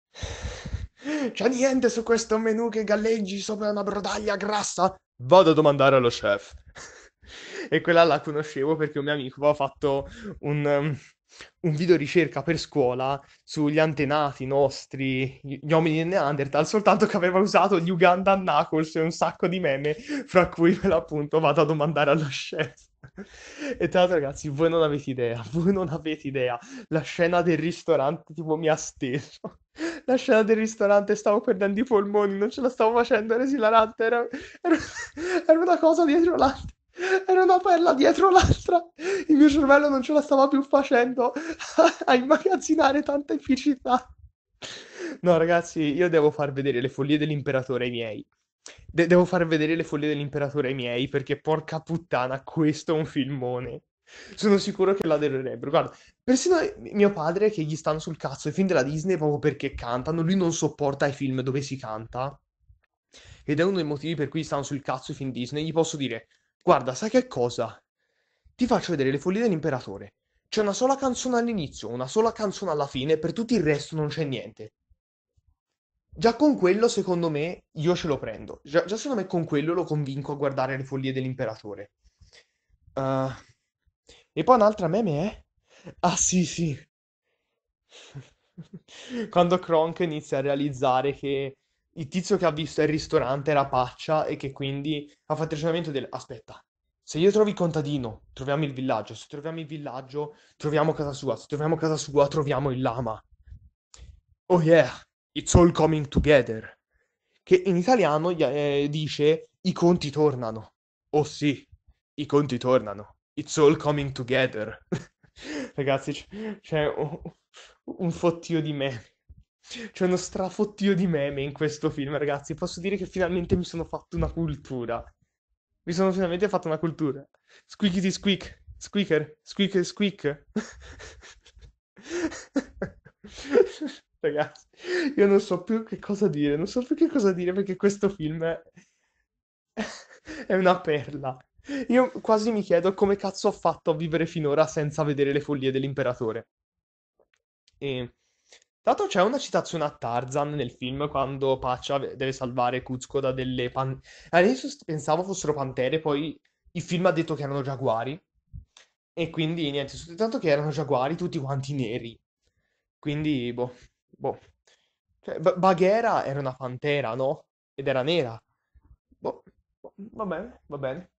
[SIGHS] C'è niente su questo menù che galleggi sopra una brodaglia grassa? Vado a domandare allo chef. [LAUGHS] e quella la conoscevo perché un mio amico aveva fatto un, um, un video ricerca per scuola sugli antenati nostri, gli uomini del Neanderthal, soltanto che aveva usato gli Ugandan Knuckles e un sacco di meme, fra cui me [LAUGHS] l'appunto vado a domandare allo chef. E tra l'altro, ragazzi, voi non avete idea, [LAUGHS] voi non avete idea. La scena del ristorante, tipo, mi ha steso. [LAUGHS] La scena del ristorante, stavo perdendo i polmoni, non ce la stavo facendo, era esilarante, era, era, era una cosa dietro l'altra. Era una perla dietro l'altra. Il mio cervello non ce la stava più facendo [LAUGHS] a immagazzinare tanta efficità. No, ragazzi, io devo far vedere le follie dell'imperatore ai miei. De- devo far vedere le follie dell'imperatore ai miei perché porca puttana, questo è un filmone. Sono sicuro che l'adorerebbero. Guarda, persino mio padre che gli stanno sul cazzo i film della Disney proprio perché cantano, lui non sopporta i film dove si canta. Ed è uno dei motivi per cui gli stanno sul cazzo i film Disney. Gli posso dire, Guarda, sai che cosa? Ti faccio vedere le follie dell'imperatore. C'è una sola canzone all'inizio, una sola canzone alla fine, per tutto il resto non c'è niente. Già con quello, secondo me, io ce lo prendo. Già, già secondo me con quello lo convinco a guardare le follie dell'imperatore. Uh, e poi un'altra meme è... Eh? Ah sì sì. [LAUGHS] Quando Kronk inizia a realizzare che il tizio che ha visto il ristorante era paccia e che quindi ha fatto il ragionamento del aspetta, se io trovo il contadino, troviamo il villaggio, se troviamo il villaggio, troviamo casa sua, se troviamo casa sua, troviamo il lama. Oh yeah, it's all coming together. Che in italiano eh, dice i conti tornano. Oh sì, i conti tornano. It's all coming together. [LAUGHS] Ragazzi, c'è un, un fottio di me. C'è uno strafottio di meme in questo film, ragazzi. Posso dire che finalmente mi sono fatto una cultura. Mi sono finalmente fatto una cultura. Squeakity squeak. Squeaker. Squeaker squeak. [LAUGHS] ragazzi, io non so più che cosa dire. Non so più che cosa dire perché questo film è, [LAUGHS] è una perla. Io quasi mi chiedo come cazzo ho fatto a vivere finora senza vedere le follie dell'imperatore. E tra c'è una citazione a Tarzan nel film quando Paccia deve salvare Kuzco da delle pan... Adesso pensavo fossero pantere, poi il film ha detto che erano giaguari. E quindi niente, soltanto che erano giaguari tutti quanti neri. Quindi, boh, boh. Cioè, B- Baghera era una pantera, no? Ed era nera. Boh, boh, va bene, va bene.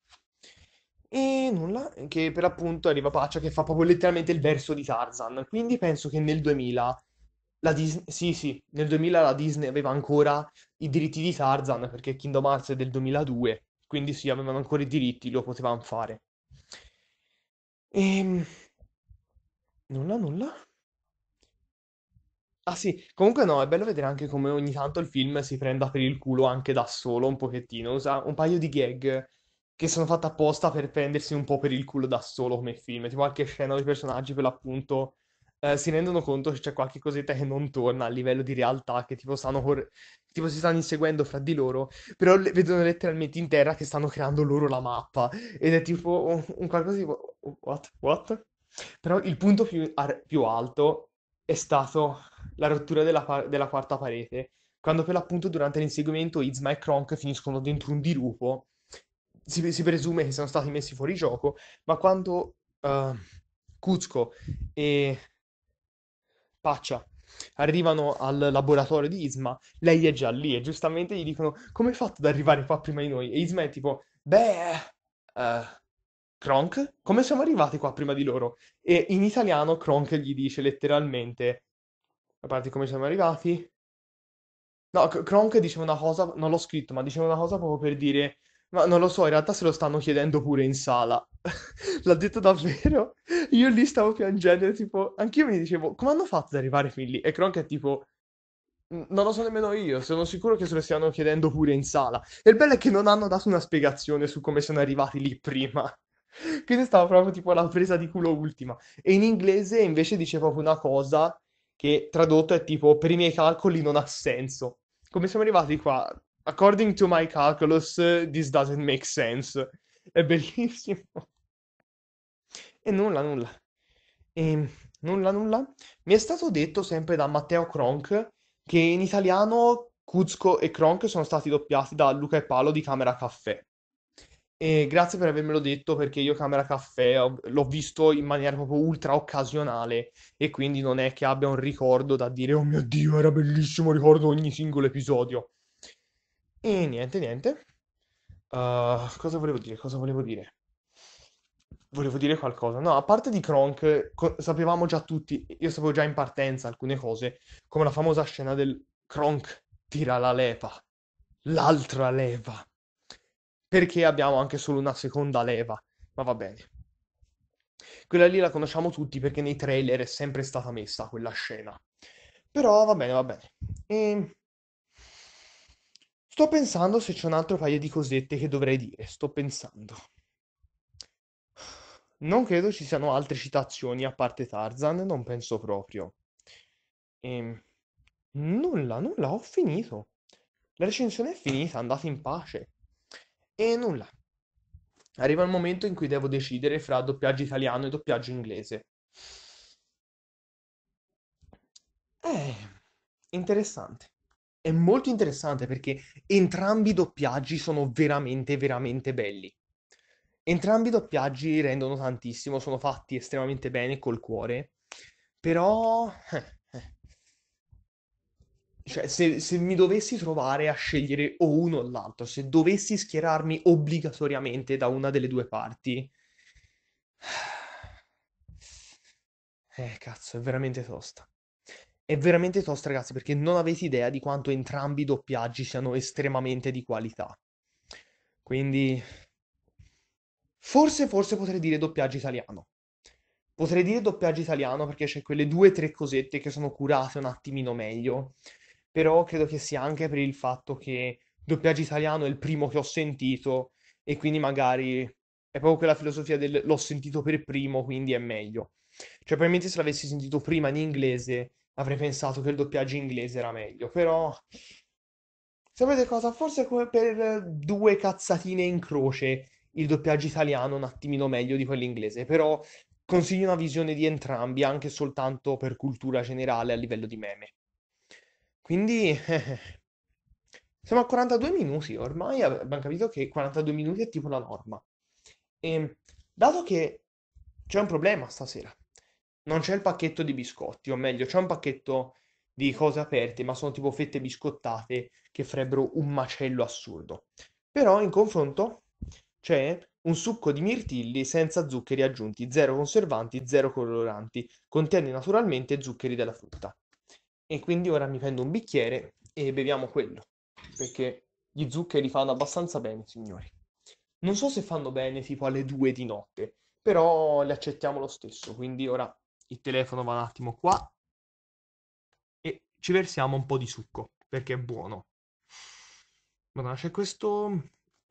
E nulla, che per appunto arriva Paccia che fa proprio letteralmente il verso di Tarzan. Quindi penso che nel 2000 la Disney, sì, sì, nel 2000 la Disney aveva ancora i diritti di Tarzan perché Kingdom Hearts è del 2002, quindi sì, avevano ancora i diritti, lo potevano fare. E... Ehm, nulla, nulla. Ah sì, comunque no, è bello vedere anche come ogni tanto il film si prenda per il culo anche da solo un pochettino, usa un paio di gag che sono fatte apposta per prendersi un po' per il culo da solo come film, tipo qualche scena di personaggi per l'appunto eh, si rendono conto che c'è qualche cosetta che non torna a livello di realtà, che tipo, stanno cor- tipo si stanno inseguendo fra di loro, però le- vedono letteralmente in terra che stanno creando loro la mappa, ed è tipo un, qualcosa di... what, what? Però il punto più, ar- più alto è stato la rottura della, par- della quarta parete, quando per l'appunto durante l'inseguimento Izma e Kronk finiscono dentro un dirupo, si, si presume che siano stati messi fuori gioco, ma quando uh, Kuzco e spaccia. Arrivano al laboratorio di Isma, lei è già lì e giustamente gli dicono come hai fatto ad arrivare qua prima di noi? E Isma è tipo, beh, eh, Kronk, come siamo arrivati qua prima di loro? E in italiano Kronk gli dice letteralmente, a parte come siamo arrivati, No, Kronk dice una cosa, non l'ho scritto, ma dice una cosa proprio per dire, ma non lo so, in realtà se lo stanno chiedendo pure in sala. [LAUGHS] L'ha detto davvero? Io lì stavo piangendo, tipo, anch'io mi dicevo, come hanno fatto ad arrivare fin lì? E Kronk è tipo, non lo so nemmeno io, sono sicuro che se lo stiano chiedendo pure in sala. E il bello è che non hanno dato una spiegazione su come sono arrivati lì prima. [LAUGHS] Quindi stava proprio tipo la presa di culo ultima. E in inglese invece dice proprio una cosa che tradotto è tipo, per i miei calcoli non ha senso. Come siamo arrivati qua? According to my calculus, this doesn't make sense. È bellissimo e nulla, nulla. E ehm, nulla, nulla. Mi è stato detto sempre da Matteo Cronk che in italiano Kuzco e Cronk sono stati doppiati da Luca e Paolo di Camera Caffè. E grazie per avermelo detto perché io Camera Caffè l'ho visto in maniera proprio ultra occasionale e quindi non è che abbia un ricordo da dire oh mio dio era bellissimo, ricordo ogni singolo episodio. E niente, niente. Uh, cosa volevo dire? Cosa volevo dire? volevo dire qualcosa. No, a parte di Kronk, co- sapevamo già tutti, io sapevo già in partenza alcune cose, come la famosa scena del Kronk tira la leva, l'altra leva. Perché abbiamo anche solo una seconda leva, ma va bene. Quella lì la conosciamo tutti perché nei trailer è sempre stata messa quella scena. Però va bene, va bene. E... Ehm, sto pensando se c'è un altro paio di cosette che dovrei dire. Sto pensando. Non credo ci siano altre citazioni a parte Tarzan, non penso proprio. Ehm, nulla, nulla, ho finito. La recensione è finita, andate in pace. E nulla. Arriva il momento in cui devo decidere fra doppiaggio italiano e doppiaggio inglese. Eh, interessante. È molto interessante perché entrambi i doppiaggi sono veramente, veramente belli. Entrambi i doppiaggi rendono tantissimo, sono fatti estremamente bene col cuore, però... Eh, eh. Cioè, se, se mi dovessi trovare a scegliere o uno o l'altro, se dovessi schierarmi obbligatoriamente da una delle due parti... [SIGHS] Eh, cazzo, è veramente tosta. È veramente tosta, ragazzi, perché non avete idea di quanto entrambi i doppiaggi siano estremamente di qualità. Quindi... Forse, forse potrei dire doppiaggio italiano. Potrei dire doppiaggio italiano perché c'è quelle due o tre cosette che sono curate un attimino meglio. Però credo che sia anche per il fatto che doppiaggio italiano è il primo che ho sentito e quindi magari è proprio quella filosofia del l'ho sentito per primo, quindi è meglio. Cioè, probabilmente se l'avessi sentito prima in inglese avrei pensato che il doppiaggio inglese era meglio, però Sapete cosa? Forse come per due cazzatine in croce il doppiaggio italiano un attimino meglio di quello inglese, però consiglio una visione di entrambi, anche soltanto per cultura generale a livello di meme. Quindi [LAUGHS] siamo a 42 minuti, ormai abbiamo capito che 42 minuti è tipo la norma. E, dato che c'è un problema stasera, non c'è il pacchetto di biscotti, o meglio, c'è un pacchetto di cose aperte, ma sono tipo fette biscottate che farebbero un macello assurdo. Però in confronto cioè un succo di mirtilli senza zuccheri aggiunti, zero conservanti, zero coloranti. Contiene naturalmente zuccheri della frutta. E quindi ora mi prendo un bicchiere e beviamo quello, perché gli zuccheri fanno abbastanza bene, signori. Non so se fanno bene tipo alle due di notte, però li accettiamo lo stesso. Quindi ora il telefono va un attimo qua e ci versiamo un po' di succo, perché è buono. Madonna, c'è questo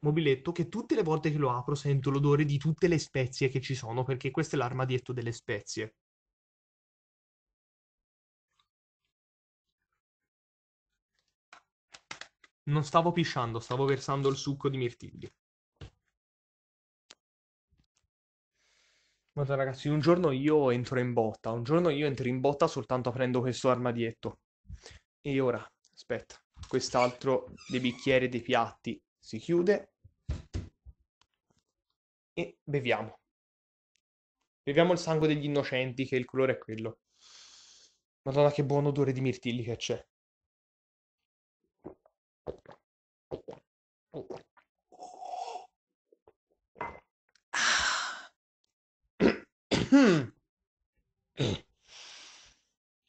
mobiletto che tutte le volte che lo apro sento l'odore di tutte le spezie che ci sono, perché questo è l'armadietto delle spezie. Non stavo pisciando, stavo versando il succo di mirtilli. Guarda ragazzi, un giorno io entro in botta, un giorno io entro in botta soltanto aprendo questo armadietto. E ora, aspetta, quest'altro dei bicchieri e dei piatti si chiude e beviamo. Beviamo il sangue degli innocenti, che il colore è quello. Madonna, che buon odore di mirtilli che c'è. Ah.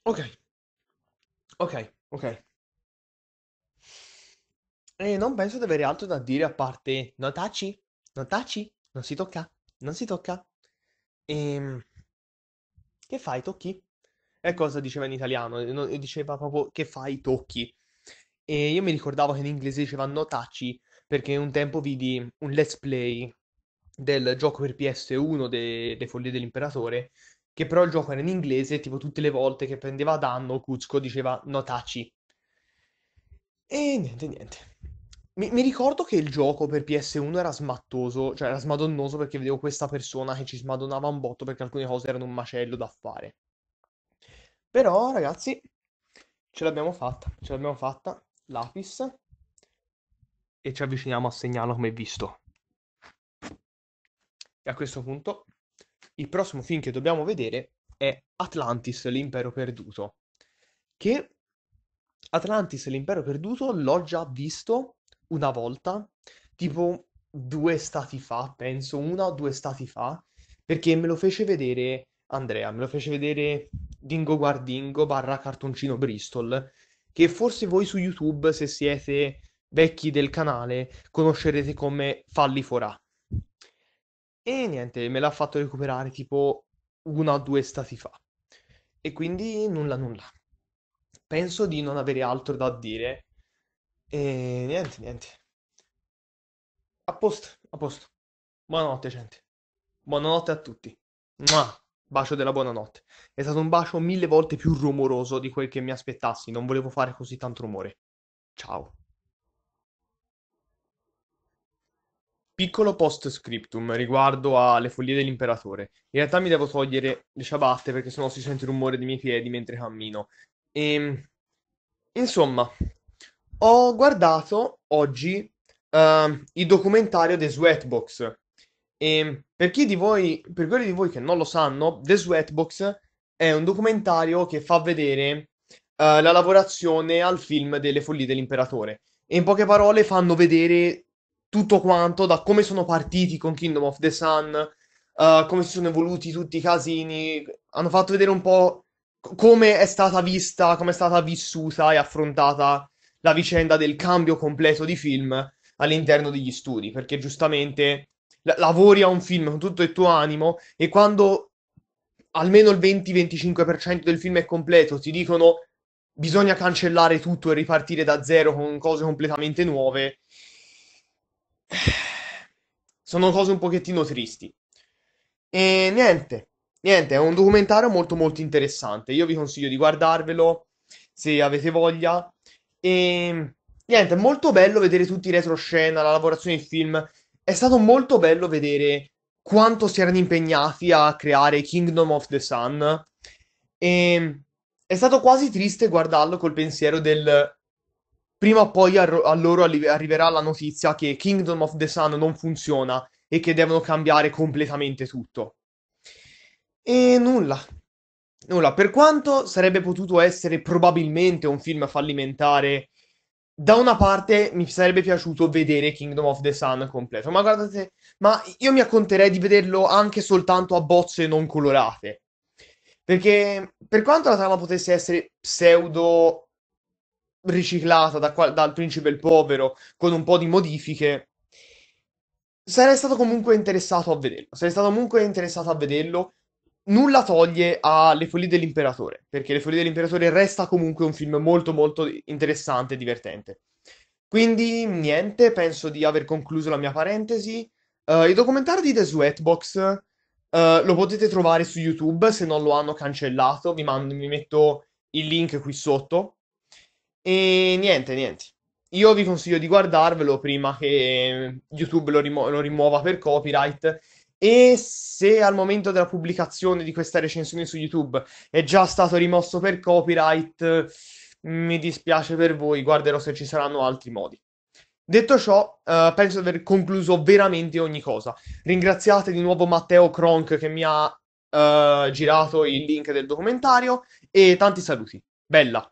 Ok, ok, ok. E non penso di avere altro da dire a parte. Notaci? Notaci? Non si tocca, non si tocca. Ehm, che fai, tocchi? È cosa diceva in italiano? Diceva proprio che fai, tocchi. E io mi ricordavo che in inglese diceva no taci, perché un tempo vidi un let's play del gioco per PS1 de- Le Follie dell'Imperatore, che però il gioco era in inglese, tipo tutte le volte che prendeva danno, Cuzco diceva no taci. E niente, niente. Mi, mi ricordo che il gioco per PS1 era smattoso, cioè era smadonnoso perché vedevo questa persona che ci smadonava un botto perché alcune cose erano un macello da fare. Però, ragazzi, ce l'abbiamo fatta, ce l'abbiamo fatta, lapis, e ci avviciniamo a segnalo come visto. E a questo punto, il prossimo film che dobbiamo vedere è Atlantis, l'impero perduto, che Atlantis, l'impero perduto, l'ho già visto una volta, tipo due stati fa, penso, una o due stati fa, perché me lo fece vedere Andrea, me lo fece vedere Dingo Guardingo barra cartoncino Bristol, che forse voi su YouTube, se siete vecchi del canale, conoscerete come Falli Forà. E niente, me l'ha fatto recuperare tipo una o due stati fa. E quindi nulla nulla. Penso di non avere altro da dire e niente, niente. A posto, a posto. Buonanotte, gente. Buonanotte a tutti. Mua! Bacio della buonanotte. È stato un bacio mille volte più rumoroso di quel che mi aspettassi. Non volevo fare così tanto rumore. Ciao. Piccolo post scriptum riguardo alle follie dell'imperatore. In realtà mi devo togliere le ciabatte perché sennò si sente il rumore dei miei piedi mentre cammino. E... Ehm, insomma, ho guardato oggi ehm, il documentario The Sweatbox. E ehm, per chi di voi, per quelli di voi che non lo sanno, The Sweatbox è un documentario che fa vedere eh, la lavorazione al film delle follie dell'imperatore. E in poche parole fanno vedere tutto quanto, da come sono partiti con Kingdom of the Sun, eh, come si sono evoluti tutti i casini. Hanno fatto vedere un po' come è stata vista, come è stata vissuta e affrontata la vicenda del cambio completo di film all'interno degli studi, perché giustamente la- lavori a un film con tutto il tuo animo e quando almeno il 20-25% del film è completo ti dicono bisogna cancellare tutto e ripartire da zero con cose completamente nuove. [SIGHS] Sono cose un pochettino tristi. E niente, niente, è un documentario molto molto interessante. Io vi consiglio di guardarvelo se avete voglia e ehm, niente, è molto bello vedere tutti i retroscena, la lavorazione del film. È stato molto bello vedere quanto si erano impegnati a creare Kingdom of the Sun. E ehm, è stato quasi triste guardarlo col pensiero del prima o poi a, a loro arri- arriverà la notizia che Kingdom of the Sun non funziona e che devono cambiare completamente tutto. E nulla, Nulla, per quanto sarebbe potuto essere probabilmente un film fallimentare, da una parte mi sarebbe piaciuto vedere Kingdom of the Sun completo, ma guardate, ma io mi acconterei di vederlo anche soltanto a bozze non colorate. Perché per quanto la trama potesse essere pseudo riciclata da qual- dal principe il povero con un po' di modifiche, sarei stato comunque interessato a vederlo. Sarei stato comunque interessato a vederlo nulla toglie alle Follie dell'Imperatore, perché Le Follie dell'Imperatore resta comunque un film molto molto interessante e divertente. Quindi niente, penso di aver concluso la mia parentesi. Uh, il documentario di The Sweatbox uh, lo potete trovare su YouTube se non lo hanno cancellato, vi, mando, vi metto il link qui sotto. E niente, niente. Io vi consiglio di guardarvelo prima che YouTube lo, rimu- lo rimuova per copyright e se al momento della pubblicazione di questa recensione su YouTube è già stato rimosso per copyright, mi dispiace per voi, guarderò se ci saranno altri modi. Detto ciò, eh, penso di aver concluso veramente ogni cosa. Ringraziate di nuovo Matteo Kronk che mi ha eh, girato il link del documentario e tanti saluti. Bella!